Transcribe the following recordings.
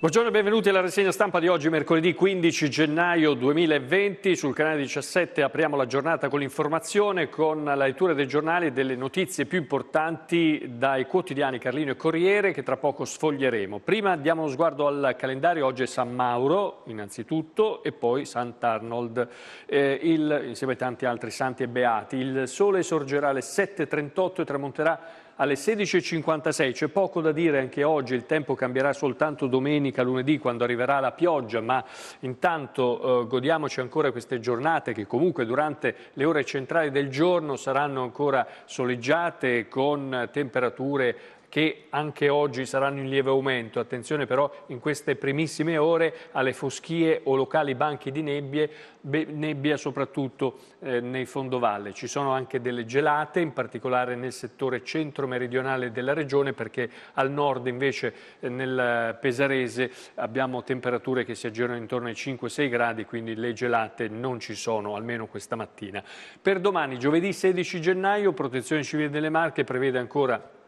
Buongiorno e benvenuti alla rassegna stampa di oggi, mercoledì 15 gennaio 2020. Sul canale 17 apriamo la giornata con l'informazione, con la lettura dei giornali e delle notizie più importanti dai quotidiani Carlino e Corriere che tra poco sfoglieremo. Prima diamo uno sguardo al calendario, oggi è San Mauro innanzitutto e poi Sant'Arnold, eh, insieme a tanti altri santi e beati. Il sole sorgerà alle 7.38 e tramonterà alle 16.56. C'è poco da dire anche oggi, il tempo cambierà soltanto domenica, lunedì, quando arriverà la pioggia, ma intanto eh, godiamoci ancora queste giornate che comunque durante le ore centrali del giorno saranno ancora soleggiate con temperature che anche oggi saranno in lieve aumento. Attenzione però in queste primissime ore alle foschie o locali banchi di nebbie, nebbia soprattutto eh, nei fondovalle. Ci sono anche delle gelate, in particolare nel settore centro-meridionale della regione, perché al nord invece eh, nel Pesarese abbiamo temperature che si aggirano intorno ai 5-6 gradi, quindi le gelate non ci sono, almeno questa mattina. Per domani, giovedì 16 gennaio, Protezione Civile delle Marche prevede ancora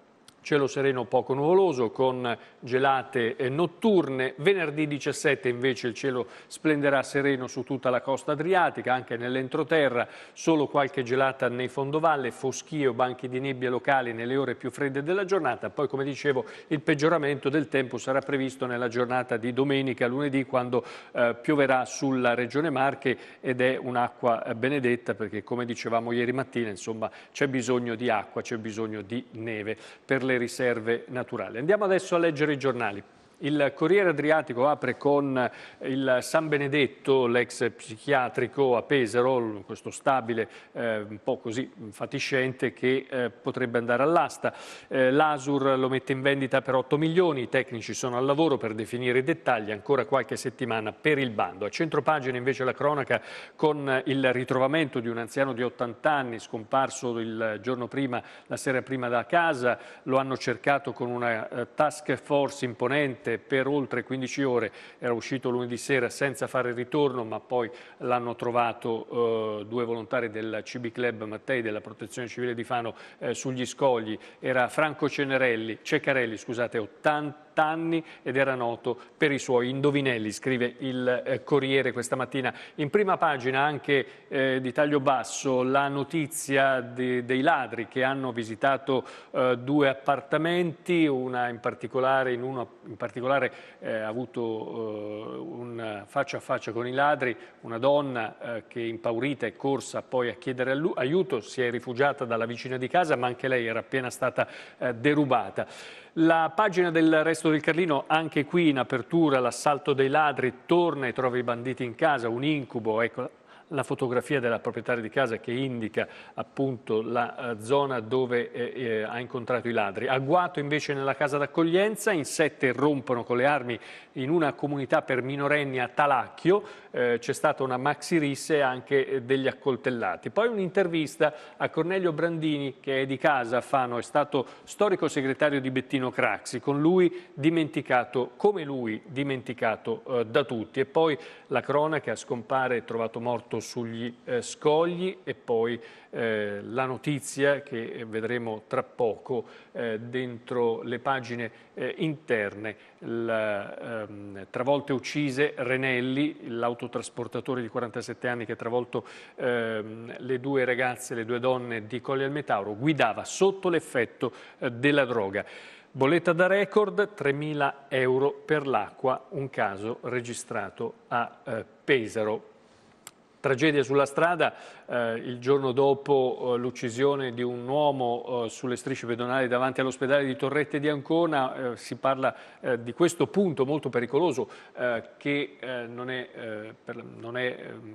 Cielo sereno poco nuvoloso con gelate eh, notturne. Venerdì 17 invece il cielo splenderà sereno su tutta la costa adriatica, anche nell'entroterra, solo qualche gelata nei fondovalle, foschie o banchi di nebbia locali nelle ore più fredde della giornata. Poi come dicevo il peggioramento del tempo sarà previsto nella giornata di domenica, lunedì, quando eh, pioverà sulla regione Marche ed è un'acqua eh, benedetta perché come dicevamo ieri mattina, insomma, c'è bisogno di acqua, c'è bisogno di neve. Per le le riserve naturali. Andiamo adesso a leggere i giornali. Il Corriere Adriatico apre con il San Benedetto, l'ex psichiatrico a Pesaro, questo stabile eh, un po' così fatiscente che eh, potrebbe andare all'asta. Eh, L'Asur lo mette in vendita per 8 milioni, i tecnici sono al lavoro per definire i dettagli, ancora qualche settimana per il bando. A centropagina invece la cronaca con il ritrovamento di un anziano di 80 anni scomparso il giorno prima, la sera prima da casa, lo hanno cercato con una eh, task force imponente assente per oltre 15 ore, era uscito lunedì sera senza fare ritorno ma poi l'hanno trovato eh, due volontari del CB Club Mattei della Protezione Civile di Fano eh, sugli scogli, era Franco Cenerelli, Ceccarelli, scusate, 80 70 anni ed era noto per i suoi indovinelli, scrive il eh, Corriere questa mattina. In prima pagina anche eh, di taglio basso la notizia de, dei ladri che hanno visitato eh, due appartamenti, una in particolare, in uno in particolare eh, ha avuto eh, un faccia a faccia con i ladri, una donna che impaurita è corsa poi a chiedere aiuto, si è rifugiata dalla vicina di casa ma anche lei era appena stata derubata. La pagina del resto del Carlino, anche qui in apertura, l'assalto dei ladri, torna e trova i banditi in casa, un incubo, ecco la fotografia della proprietaria di casa che indica appunto la eh, zona dove eh, eh, ha incontrato i ladri. Agguato invece nella casa d'accoglienza, in sette rompono con le armi in una comunità per minorenni a Talacchio, eh, c'è stata una maxi risse anche eh, degli accoltellati. Poi un'intervista a Cornelio Brandini, che è di casa a Fano, è stato storico segretario di Bettino Craxi, con lui dimenticato, come lui, dimenticato eh, da tutti. E poi la cronaca a scompare, trovato morto sugli eh, scogli e poi eh, la notizia che eh, vedremo tra poco dentro le pagine interne la, ehm, travolte uccise Renelli, l'autotrasportatore di 47 anni che ha travolto ehm, le due ragazze, le due donne di Colli al Metauro, guidava sotto l'effetto eh, della droga. Bolletta da record, 3.000 euro per l'acqua, un caso registrato a eh, Pesaro tragedia sulla strada, eh, il giorno dopo eh, l'uccisione di un uomo eh, sulle strisce pedonali davanti all'ospedale di Torrette di Ancona, eh, si parla eh, di questo punto molto pericoloso eh, che non è, per, non è ehm,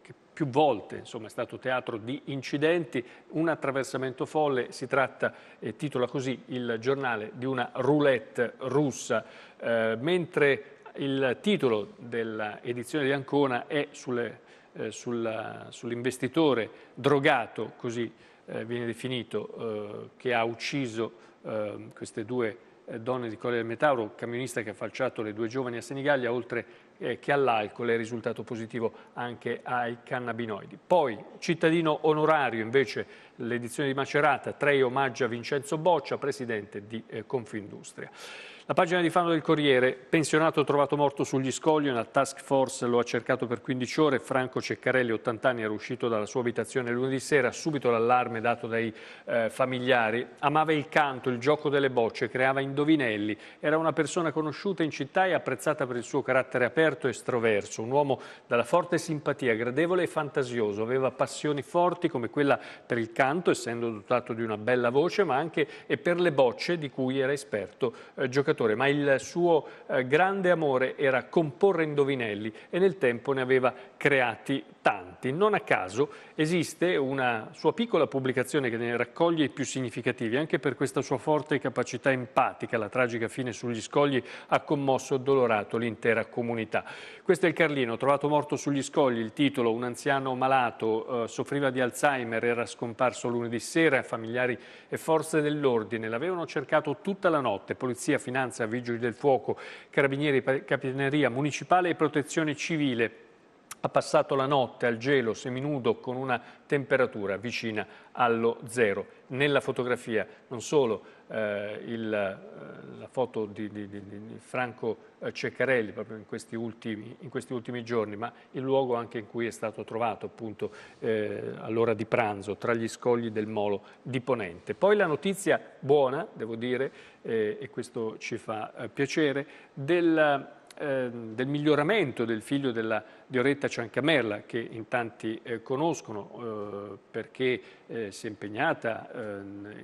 che più volte insomma, è stato teatro di incidenti, un attraversamento folle, si tratta, eh, titola così il giornale, di una roulette russa, mentre il titolo dell'edizione di Ancona è sulle eh, sull'investitore drogato, così eh, viene definito, eh, che ha ucciso ehm, queste due eh, donne di Colle del Metauro, camionista che ha falciato le due giovani a Senigallia, oltre eh, che all'alcol è risultato positivo anche ai cannabinoidi. Poi, cittadino onorario, invece, l'edizione di Macerata, Trei a Vincenzo Boccia, presidente di Confindustria. La pagina di Fano del Corriere, pensionato trovato morto sugli scogli, una task force lo ha cercato per 15 ore, Franco Ceccarelli, 80 anni, era uscito dalla sua abitazione lunedì sera, subito l'allarme dato dai eh, familiari, amava il canto, il gioco delle bocce, creava indovinelli, era una persona conosciuta in città e apprezzata per il suo carattere aperto e estroverso, un uomo dalla forte simpatia, gradevole e fantasioso, aveva passioni forti come quella per il canto, essendo dotato di una bella voce, ma anche e per le bocce di cui era esperto eh, giocatore giocatore, ma il suo eh, grande amore era comporre indovinelli e nel tempo ne aveva creati tanti. Non a caso esiste una sua piccola pubblicazione che ne raccoglie i più significativi, anche per questa sua forte capacità empatica. La tragica fine sugli scogli ha commosso e dolorato l'intera comunità. Questo è il Carlino, trovato morto sugli scogli, il titolo, un anziano malato, eh, soffriva di Alzheimer, era scomparso lunedì sera, familiari e forze dell'ordine l'avevano cercato tutta la notte, polizia, finanza, vigilanza, vigili del fuoco, carabinieri, capitaneria municipale e protezione civile ha passato la notte al gelo seminudo con una temperatura vicina allo zero. Nella fotografia non solo eh, il, eh, la foto di, di, di, di, Franco eh, Ceccarelli proprio in questi, ultimi, in questi, ultimi, giorni, ma il luogo anche in cui è stato trovato appunto eh, all'ora di pranzo tra gli scogli del molo di Ponente. Poi la notizia buona, devo dire, eh, e questo ci fa eh, piacere, del Ehm, del miglioramento del figlio della, Dioretta Ciancamerla, che in tanti eh, conoscono eh, perché eh, si è impegnata eh,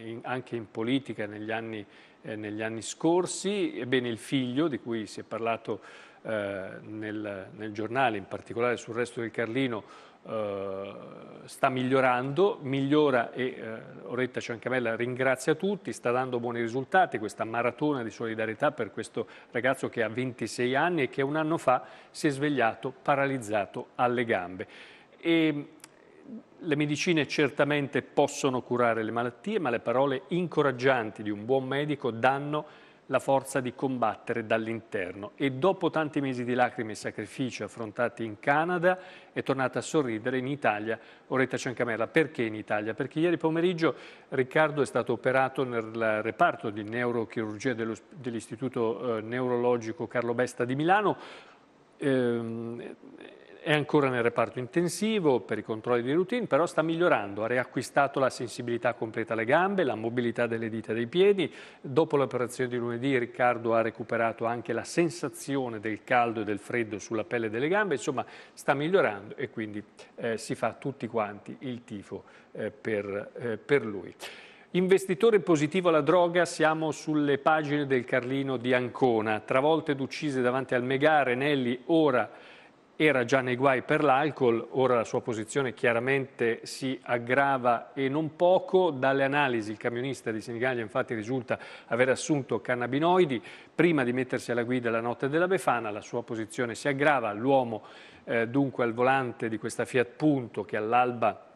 in, anche in politica negli anni, eh, negli anni, scorsi. Ebbene, il figlio, di cui si è parlato nel, nel giornale, in particolare sul resto del Carlino, eh, sta migliorando, migliora e eh, Oretta Ciancamella ringrazia tutti, sta dando buoni risultati, questa maratona di solidarietà per questo ragazzo che ha 26 anni e che un anno fa si è svegliato paralizzato alle gambe. E, le medicine certamente possono curare le malattie, ma le parole incoraggianti di un buon medico danno la forza di combattere dall'interno e dopo tanti mesi di lacrime e sacrifici affrontati in Canada è tornata a sorridere in Italia Oretta Ciancamerla. Perché in Italia? Perché ieri pomeriggio Riccardo è stato operato nel reparto di neurochirurgia dell'Istituto eh, Neurologico Carlo Besta di Milano. Ehm, è ancora nel reparto intensivo per i controlli di routine, però sta migliorando, ha riacquistato la sensibilità completa alle gambe, la mobilità delle dita dei piedi. Dopo l'operazione di lunedì Riccardo ha recuperato anche la sensazione del caldo e del freddo sulla pelle delle gambe, insomma sta migliorando e quindi eh, si fa tutti quanti il tifo eh, per, eh, per lui. Investitore positivo alla droga, siamo sulle pagine del Carlino di Ancona, travolte ed uccise davanti al Megare, Nelli ora era già nei guai per l'alcol, ora la sua posizione chiaramente si aggrava e non poco. Dalle analisi il camionista di Senigallia infatti risulta aver assunto cannabinoidi. Prima di mettersi alla guida la notte della Befana la sua posizione si aggrava. L'uomo eh, dunque al volante di questa Fiat Punto che all'alba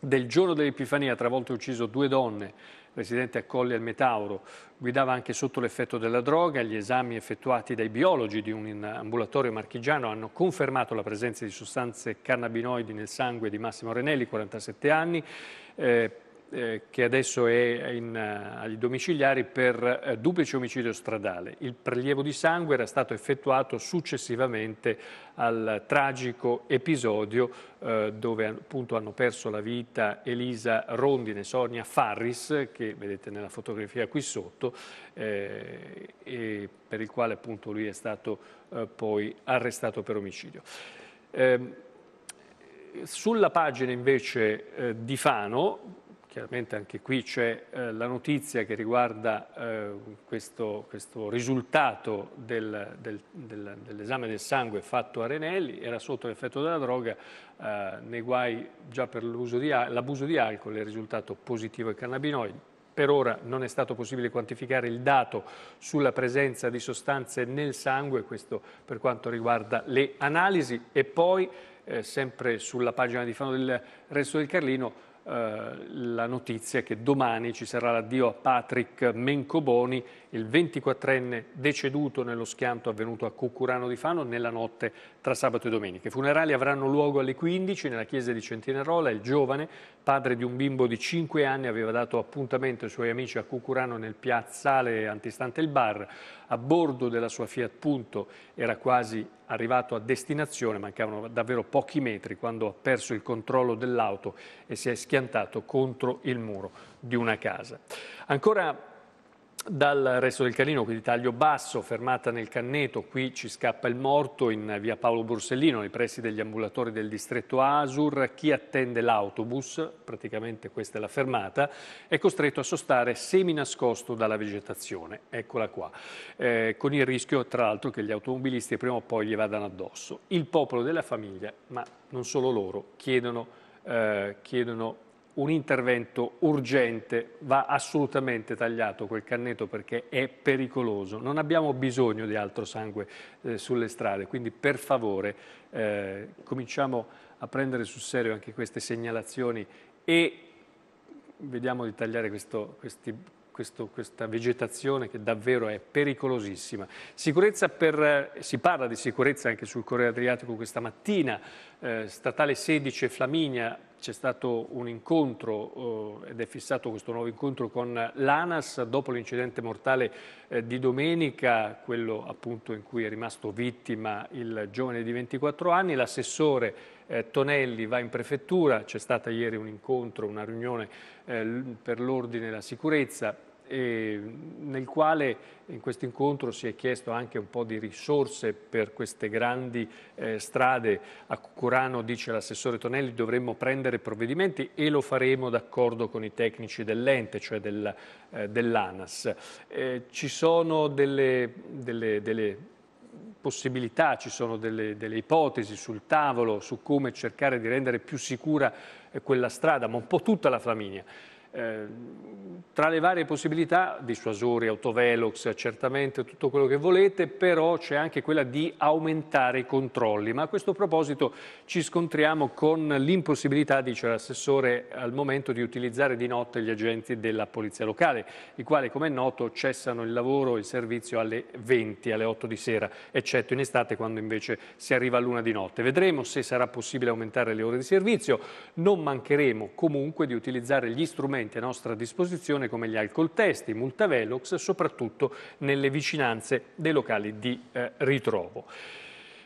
del giorno dell'Epifania ha travolto e ucciso due donne residente a Colli al Metauro, guidava anche sotto l'effetto della droga. Gli esami effettuati dai biologi di un ambulatorio marchigiano hanno confermato la presenza di sostanze cannabinoidi nel sangue di Massimo Renelli, 47 anni. Eh, eh, che adesso è in, uh, agli domiciliari per uh, duplice omicidio stradale. Il prelievo di sangue era stato effettuato successivamente al tragico episodio eh, dove appunto hanno perso la vita Elisa Rondine, Sonia Farris, che vedete nella fotografia qui sotto, eh, e per il quale appunto lui è stato eh, poi arrestato per omicidio. Ehm, sulla pagina invece eh, di Fano Chiaramente anche qui c'è eh, la notizia che riguarda eh, questo, questo, risultato del, del, del, dell'esame del sangue fatto a Renelli, era sotto l'effetto della droga, eh, nei guai già per l'abuso di, di alcol è risultato positivo ai cannabinoidi. Per ora non è stato possibile quantificare il dato sulla presenza di sostanze nel sangue, questo per quanto riguarda le analisi. E poi, eh, sempre sulla pagina di Fano del Resto del Carlino, eh, la notizia che domani ci sarà l'addio a Patrick Mencoboni il 24enne deceduto nello schianto avvenuto a Cucurano di Fano nella notte tra sabato e domenica. I funerali avranno luogo alle 15 nella chiesa di Centinarola. Il giovane, padre di un bimbo di 5 anni, aveva dato appuntamento ai suoi amici a Cucurano nel piazzale antistante il bar. A bordo della sua Fiat Punto era quasi arrivato a destinazione, mancavano davvero pochi metri quando ha perso il controllo dell'auto e si è schiantato contro il muro di una casa. Ancora dal resto del Canino, quindi taglio basso, fermata nel Canneto, qui ci scappa il morto in via Paolo Borsellino, nei pressi degli ambulatori del distretto Asur. Chi attende l'autobus, praticamente questa è la fermata, è costretto a sostare semi nascosto dalla vegetazione. Eccola qua, eh, con il rischio tra l'altro che gli automobilisti prima o poi gli vadano addosso. Il popolo della famiglia, ma non solo loro, chiedono, eh, chiedono un intervento urgente, va assolutamente tagliato quel canneto perché è pericoloso. Non abbiamo bisogno di altro sangue eh, sulle strade, quindi per favore eh, cominciamo a prendere sul serio anche queste segnalazioni e vediamo di tagliare questo, questi questo, questa vegetazione che davvero è pericolosissima. Per, eh, si parla di sicurezza anche sul Corriere Adriatico questa mattina, eh, statale 16 Flaminia, c'è stato un incontro eh, ed è fissato questo nuovo incontro con l'ANAS dopo l'incidente mortale eh, di domenica, quello appunto in cui è rimasto vittima il giovane di 24 anni, l'assessore eh, Tonelli va in prefettura, c'è stata ieri un incontro, una riunione eh, per l'ordine e la sicurezza, eh, nel quale in questo incontro si è chiesto anche un po' di risorse per queste grandi eh, strade. A Curano, dice l'assessore Tonelli, dovremmo prendere provvedimenti e lo faremo d'accordo con i tecnici dell'ente, cioè del, eh, dell'ANAS. Eh, ci sono delle, delle, delle possibilità, ci sono delle, delle, ipotesi sul tavolo su come cercare di rendere più sicura eh, quella strada, ma un po' tutta la Flaminia. Ehm, tra le varie possibilità, dissuasori, autovelox, certamente tutto quello che volete, però c'è anche quella di aumentare i controlli. Ma a questo proposito ci scontriamo con l'impossibilità, dice l'assessore, al momento di utilizzare di notte gli agenti della polizia locale, i quali, come è noto, cessano il lavoro e il servizio alle 20, alle 8 di sera, eccetto in estate quando invece si arriva a luna di notte. Vedremo se sarà possibile aumentare le ore di servizio. Non mancheremo comunque di utilizzare gli strumenti strumenti a nostra disposizione come gli alcol test, i multavelox, soprattutto nelle vicinanze dei locali di eh, ritrovo.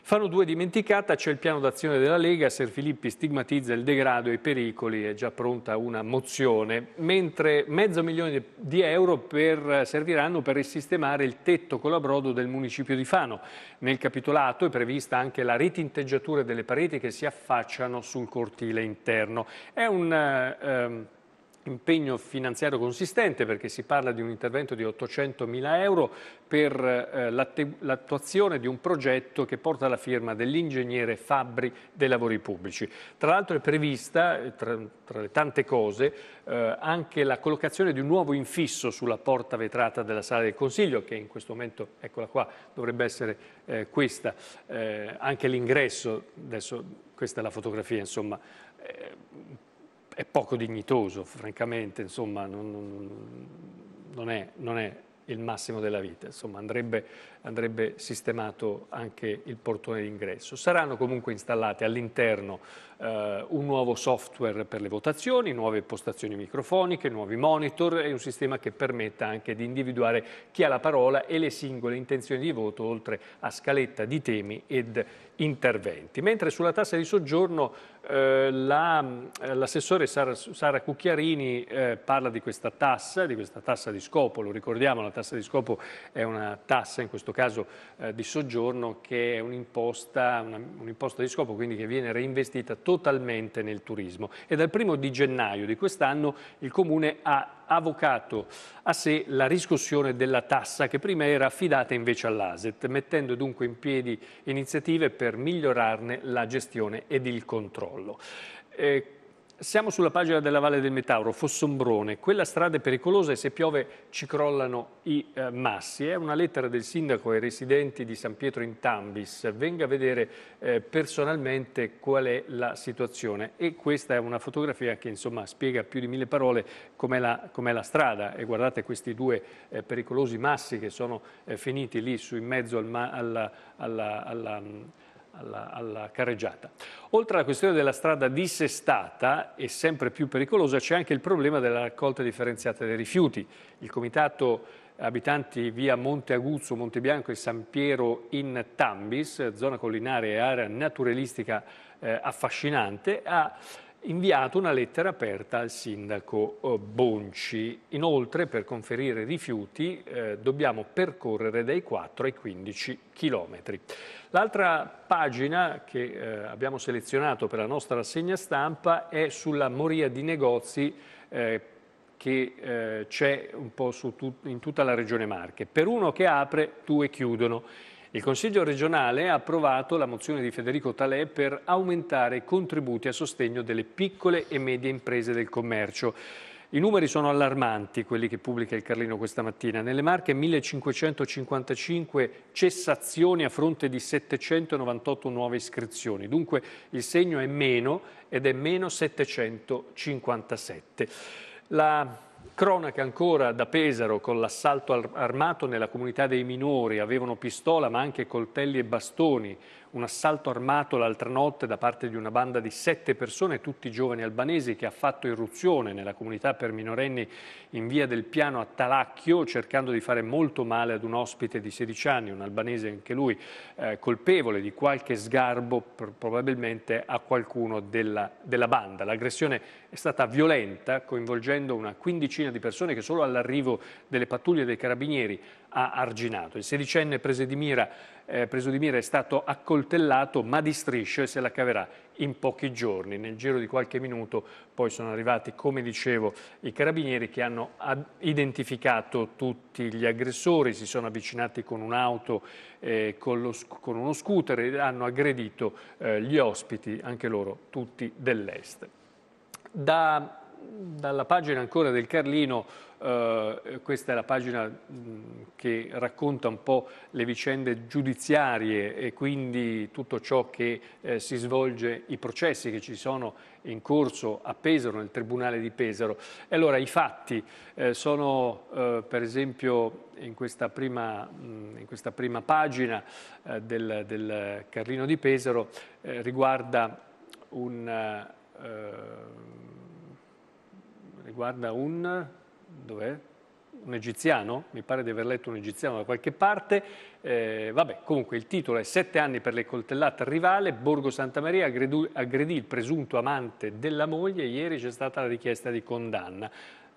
Fano 2 dimenticata, c'è il piano d'azione della Lega, Ser Filippi stigmatizza il degrado e i pericoli, è già pronta una mozione, mentre mezzo milione di euro per, serviranno per risistemare il tetto colabrodo del municipio di Fano. Nel capitolato è prevista anche la ritinteggiatura delle pareti che si affacciano sul cortile interno. È un... Ehm, impegno finanziario consistente perché si parla di un intervento di 800 mila euro per eh, l'attuazione di un progetto che porta la firma dell'ingegnere Fabbri dei Lavori Pubblici. Tra l'altro è prevista, eh, tra, tra, le tante cose, eh, anche la collocazione di un nuovo infisso sulla porta vetrata della Sala del Consiglio che in questo momento, eccola qua, dovrebbe essere eh, questa, eh, anche l'ingresso, adesso questa è la fotografia insomma, eh, è poco dignitoso, francamente, insomma, non, non, non, è, non è il massimo della vita, insomma andrebbe, andrebbe sistemato anche il portone d'ingresso. Saranno comunque installate all'interno eh, un nuovo software per le votazioni, nuove postazioni microfoniche, nuovi monitor e un sistema che permetta anche di individuare chi ha la parola e le singole intenzioni di voto, oltre a scaletta di temi ed interventi. Mentre sulla tassa di soggiorno eh, l'assessore Sara, Sara, Cucchiarini eh, parla di questa tassa, di questa tassa di scopo, lo ricordiamo, la tassa di scopo è una tassa in questo caso eh, di soggiorno che è un'imposta un di scopo, quindi che viene reinvestita totalmente nel turismo e dal primo di gennaio di quest'anno il Comune ha avvocato a sé la riscossione della tassa che prima era affidata invece all'ASET, mettendo dunque in piedi iniziative per migliorarne la gestione ed il controllo. Eh, siamo sulla pagina della Valle del Metauro, Fossombrone. Quella strada è pericolosa e se piove ci crollano i eh, massi. È una lettera del sindaco ai residenti di San Pietro in Tambis. Venga a vedere eh, personalmente qual è la situazione. E questa è una fotografia che insomma, spiega più di mille parole com'è la, com la, strada. E guardate questi due eh, pericolosi massi che sono eh, finiti lì su in mezzo al alla, alla, alla alla, alla carreggiata. Oltre alla questione della strada dissestata e sempre più pericolosa c'è anche il problema della raccolta differenziata dei rifiuti. Il comitato abitanti via Monte Aguzzo, Monte Bianco e San Piero in Tambis, zona collinare e area naturalistica eh, affascinante, ha inviato una lettera aperta al sindaco eh, Bonci. Inoltre, per conferire rifiuti, eh, dobbiamo percorrere dai 4 ai 15 chilometri. L'altra pagina che eh, abbiamo selezionato per la nostra rassegna stampa è sulla moria di negozi eh, che eh, c'è un po' tut in tutta la regione Marche. Per uno che apre, due chiudono. Il Consiglio regionale ha approvato la mozione di Federico Talè per aumentare i contributi a sostegno delle piccole e medie imprese del commercio. I numeri sono allarmanti, quelli che pubblica il Carlino questa mattina. Nelle Marche 1555 cessazioni a fronte di 798 nuove iscrizioni. Dunque il segno è meno ed è meno 757. La Cronaca ancora da Pesaro con l'assalto armato nella comunità dei minori. Avevano pistola ma anche coltelli e bastoni un assalto armato l'altra notte da parte di una banda di sette persone, tutti giovani albanesi, che ha fatto irruzione nella comunità per minorenni in via del piano a Talacchio, cercando di fare molto male ad un ospite di 16 anni, un albanese anche lui eh, colpevole di qualche sgarbo probabilmente a qualcuno della, della banda. L'aggressione è stata violenta, coinvolgendo una quindicina di persone che solo all'arrivo delle pattuglie dei carabinieri ha arginato. Il sedicenne preso di mira, eh, preso di mira è stato accoltellato ma di striscio e se la caverà in pochi giorni. Nel giro di qualche minuto poi sono arrivati, come dicevo, i carabinieri che hanno identificato tutti gli aggressori, si sono avvicinati con un'auto, eh, con, con, uno scooter e hanno aggredito eh, gli ospiti, anche loro tutti dell'est. Da dalla pagina ancora del Carlino, eh, questa è la pagina mh, che racconta un po' le vicende giudiziarie e quindi tutto ciò che eh, si svolge, i processi che ci sono in corso a Pesaro, nel Tribunale di Pesaro. E allora i fatti eh, sono eh, per esempio in questa prima, mh, in questa prima pagina eh, del, del, Carlino di Pesaro, eh, riguarda un riguarda un, un, egiziano, mi pare di aver letto un egiziano da qualche parte, eh, vabbè comunque il titolo è Sette anni per le coltellate al rivale, Borgo Santa Maria aggredù, aggredì il presunto amante della moglie, ieri c'è stata la richiesta di condanna.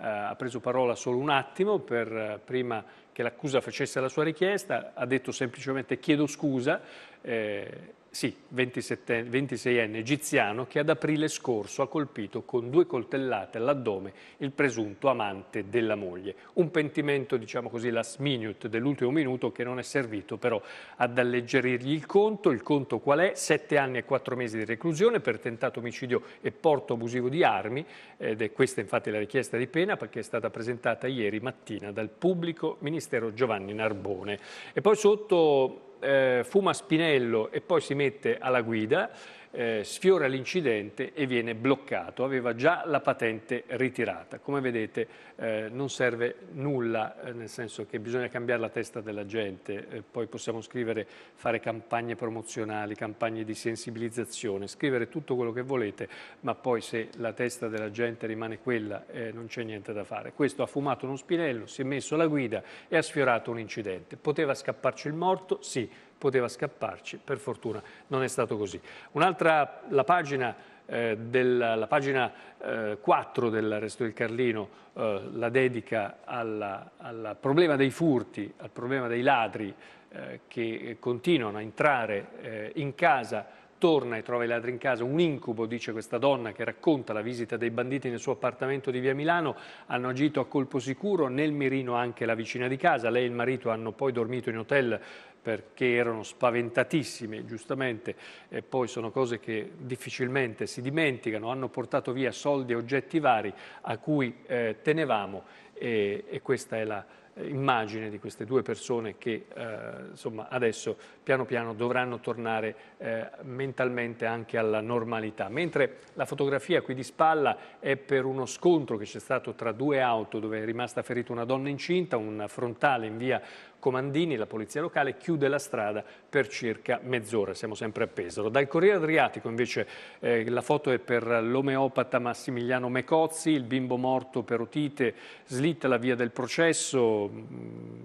Eh, ha preso parola solo un attimo per, eh, prima che l'accusa facesse la sua richiesta, ha detto semplicemente chiedo scusa, eh, sì, 26enne egiziano che ad aprile scorso ha colpito con due coltellate all'addome il presunto amante della moglie. Un pentimento, diciamo così, last minute dell'ultimo minuto che non è servito però ad alleggerirgli il conto. Il conto qual è? Sette anni e quattro mesi di reclusione per tentato omicidio e porto abusivo di armi ed è questa infatti la richiesta di pena perché è stata presentata ieri mattina dal pubblico ministero Giovanni Narbone. E poi sotto eh, fuma spinello e poi si mette alla guida eh, sfiora l'incidente e viene bloccato, aveva già la patente ritirata. Come vedete eh, non serve nulla, eh, nel senso che bisogna cambiare la testa della gente, eh, poi possiamo scrivere, fare campagne promozionali, campagne di sensibilizzazione, scrivere tutto quello che volete, ma poi se la testa della gente rimane quella eh, non c'è niente da fare. Questo ha fumato uno spinello, si è messo alla guida e ha sfiorato un incidente. Poteva scapparci il morto? Sì poteva scapparci, per fortuna non è stato così. Un'altra, la pagina, eh, della, la pagina eh, 4 Resto del Carlino eh, la dedica al problema dei furti, al problema dei ladri eh, che continuano a entrare eh, in casa torna e trova i ladri in casa, un incubo, dice questa donna che racconta la visita dei banditi nel suo appartamento di via Milano, hanno agito a colpo sicuro, nel mirino anche la vicina di casa, lei e il marito hanno poi dormito in hotel perché erano spaventatissime, giustamente, e poi sono cose che difficilmente si dimenticano, hanno portato via soldi e oggetti vari a cui eh, tenevamo e, e questa è la immagine di queste due persone che eh, insomma, adesso piano piano dovranno tornare eh, mentalmente anche alla normalità. Mentre la fotografia qui di spalla è per uno scontro che c'è stato tra due auto dove è rimasta ferita una donna incinta, un frontale in via Comandini, la polizia locale chiude la strada per circa mezz'ora, siamo sempre a Pesaro. Dal Corriere Adriatico invece eh, la foto è per l'omeopata Massimiliano Mecozzi, il bimbo morto per otite, slitta la via del processo, mm,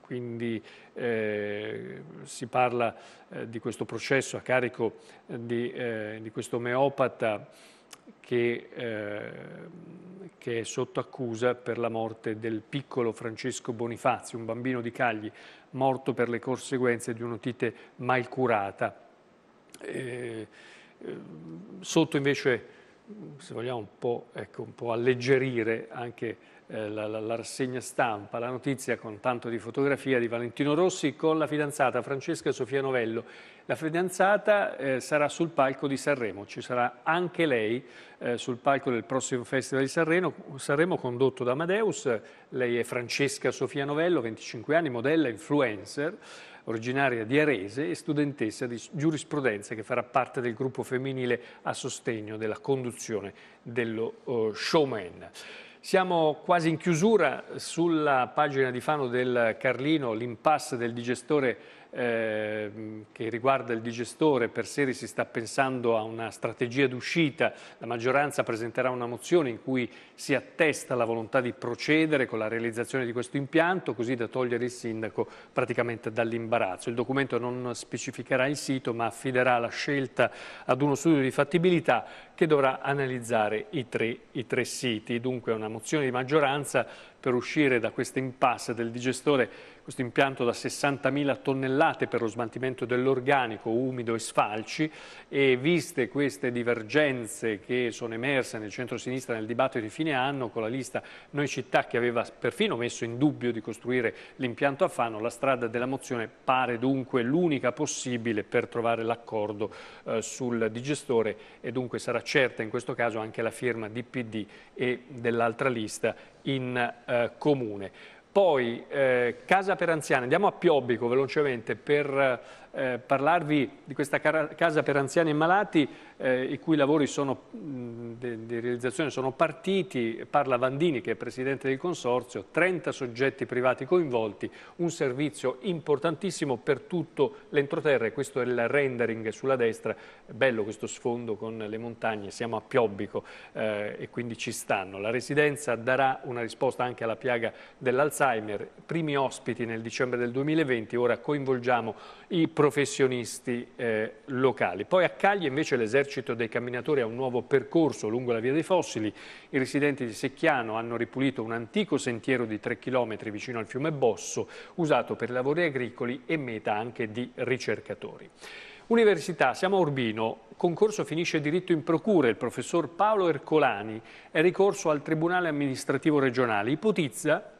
quindi eh, si parla eh, di questo processo a carico eh, di, eh, di questo omeopata che, eh, che, è sotto accusa per la morte del piccolo Francesco Bonifazio, un bambino di Cagli morto per le conseguenze di un'otite mal curata. Eh, eh, sotto invece, se vogliamo un po', ecco, un po alleggerire anche eh, la, la, la, rassegna stampa, la notizia con tanto di fotografia di Valentino Rossi con la fidanzata Francesca Sofia Novello. La fidanzata eh, sarà sul palco di Sanremo, ci sarà anche lei eh, sul palco del prossimo Festival di Sanremo, Sanremo condotto da Amadeus. Lei è Francesca Sofia Novello, 25 anni, modella, influencer originaria di Arese e studentessa di giurisprudenza che farà parte del gruppo femminile a sostegno della conduzione dello eh, showman. Siamo quasi in chiusura sulla pagina di Fano del Carlino, l'impasse del digestore Ehm, che riguarda il digestore, per seri si sta pensando a una strategia d'uscita, la maggioranza presenterà una mozione in cui si attesta la volontà di procedere con la realizzazione di questo impianto, così da togliere il sindaco praticamente dall'imbarazzo. Il documento non specificherà il sito, ma affiderà la scelta ad uno studio di fattibilità che dovrà analizzare i tre, i tre siti. Dunque una mozione di maggioranza per uscire da questa impasse del digestore questo impianto da 60.000 tonnellate per lo smaltimento dell'organico umido e sfalci e viste queste divergenze che sono emerse nel centro-sinistra nel dibattito di fine anno con la lista Noi Città che aveva perfino messo in dubbio di costruire l'impianto a Fano, la strada della mozione pare dunque l'unica possibile per trovare l'accordo eh, sul digestore e dunque sarà certa in questo caso anche la firma di PD e dell'altra lista in eh, comune. Poi eh, casa per anziani, andiamo a Piobbico velocemente per eh, parlarvi di questa casa per anziani e malati eh, i cui lavori sono, mh, di, di realizzazione sono partiti, parla Vandini che è presidente del consorzio, 30 soggetti privati coinvolti, un servizio importantissimo per tutto l'entroterra e questo è il rendering sulla destra, bello questo sfondo con le montagne, siamo a Piobbico eh, e quindi ci stanno. La residenza darà una risposta anche alla piaga dell'Alzheimer, primi ospiti nel dicembre del 2020, ora coinvolgiamo i professionisti eh, locali. Poi a Cagli invece l'esercito dei camminatori ha un nuovo percorso lungo la via dei fossili. I residenti di Secchiano hanno ripulito un antico sentiero di 3 km vicino al fiume Bosso, usato per lavori agricoli e meta anche di ricercatori. Università, siamo a Urbino, concorso finisce diritto in procura, il professor Paolo Ercolani è ricorso al Tribunale amministrativo regionale, ipotizza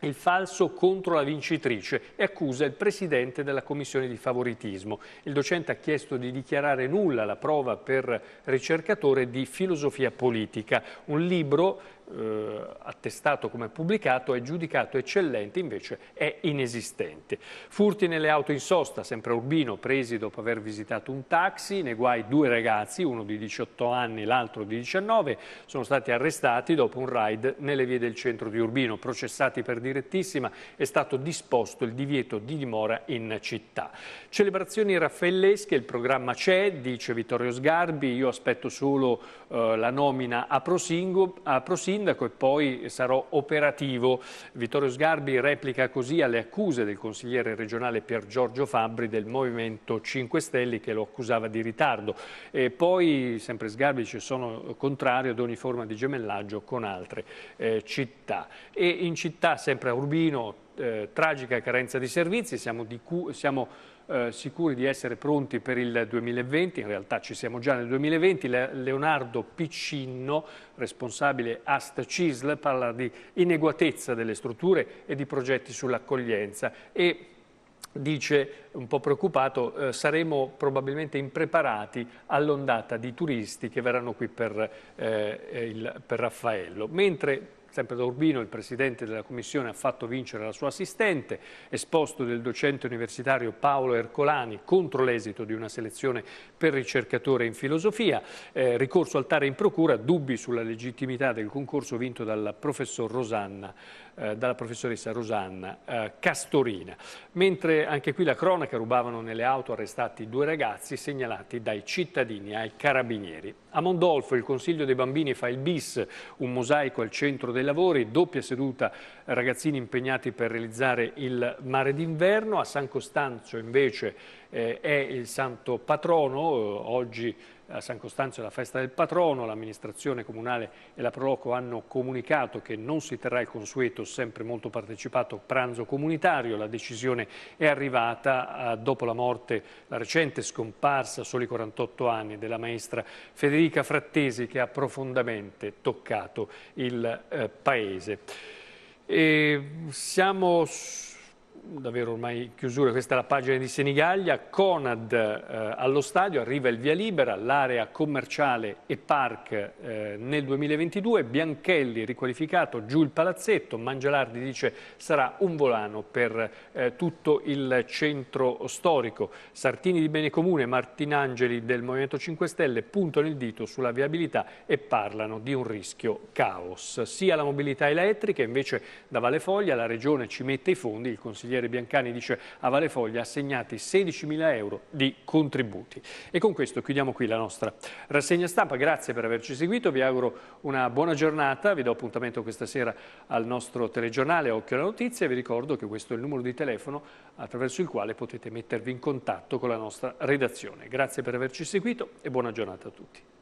il falso contro la vincitrice e accusa il presidente della commissione di favoritismo. Il docente ha chiesto di dichiarare nulla la prova per ricercatore di filosofia politica, un libro eh, attestato come pubblicato è giudicato eccellente, invece è inesistente. Furti nelle auto in sosta, sempre Urbino, presi dopo aver visitato un taxi, nei guai due ragazzi, uno di 18 anni e l'altro di 19, sono stati arrestati dopo un raid nelle vie del centro di Urbino. Processati per direttissima è stato disposto il divieto di dimora in città. Celebrazioni raffaellesche, il programma c'è, dice Vittorio Sgarbi, io aspetto solo eh, la nomina a Prosingo, a Prosingo sindaco e poi sarò operativo. Vittorio Sgarbi replica così alle accuse del consigliere regionale Pier Giorgio Fabbri del Movimento 5 Stelle che lo accusava di ritardo. E poi, sempre Sgarbi, dice, sono contrario ad ogni forma di gemellaggio con altre eh, città. E in città, sempre a Urbino, eh, tragica carenza di servizi, siamo, di siamo eh, sicuri di essere pronti per il 2020, in realtà ci siamo già nel 2020, Leonardo Piccinno, responsabile AST CISL, parla di ineguatezza delle strutture e di progetti sull'accoglienza e dice un po' preoccupato, eh, saremo probabilmente impreparati all'ondata di turisti che verranno qui per, eh, eh il, per Raffaello. Mentre Sempre da Urbino il Presidente della Commissione ha fatto vincere la sua assistente, esposto del docente universitario Paolo Ercolani contro l'esito di una selezione per ricercatore in filosofia, eh, ricorso altare in procura, dubbi sulla legittimità del concorso vinto dal professor Rosanna eh, dalla professoressa Rosanna eh, Castorina. Mentre anche qui la cronaca rubavano nelle auto arrestati due ragazzi segnalati dai cittadini ai carabinieri. A Mondolfo il Consiglio dei Bambini fa il bis, un mosaico al centro dei lavori, doppia seduta ragazzini impegnati per realizzare il mare d'inverno. A San Costanzo invece eh, è il santo patrono, eh, oggi a San Costanzo è la festa del patrono, l'amministrazione comunale e la Proloco hanno comunicato che non si terrà il consueto, sempre molto partecipato, pranzo comunitario. La decisione è arrivata eh, dopo la morte, la recente scomparsa, a soli 48 anni, della maestra Federica Frattesi che ha profondamente toccato il eh, Paese. E siamo davvero ormai chiusura, questa è la pagina di Senigallia, Conad eh, allo stadio, arriva il via libera, l'area commerciale e park eh, nel 2022, Bianchelli riqualificato, giù il palazzetto, Mangialardi dice sarà un volano per eh, tutto il centro storico, Sartini di Bene Comune, Martinangeli del Movimento 5 Stelle puntano il dito sulla viabilità e parlano di un rischio caos. Sia la mobilità elettrica, invece da Valle Foglia la Regione ci mette i fondi, il consigliere consigliere Biancani dice a Valefoglia assegnati 16.000 euro di contributi. E con questo chiudiamo qui la nostra rassegna stampa. Grazie per averci seguito, vi auguro una buona giornata, vi do appuntamento questa sera al nostro telegiornale Occhio alla Notizia vi ricordo che questo è il numero di telefono attraverso il quale potete mettervi in contatto con la nostra redazione. Grazie per averci seguito e buona giornata a tutti.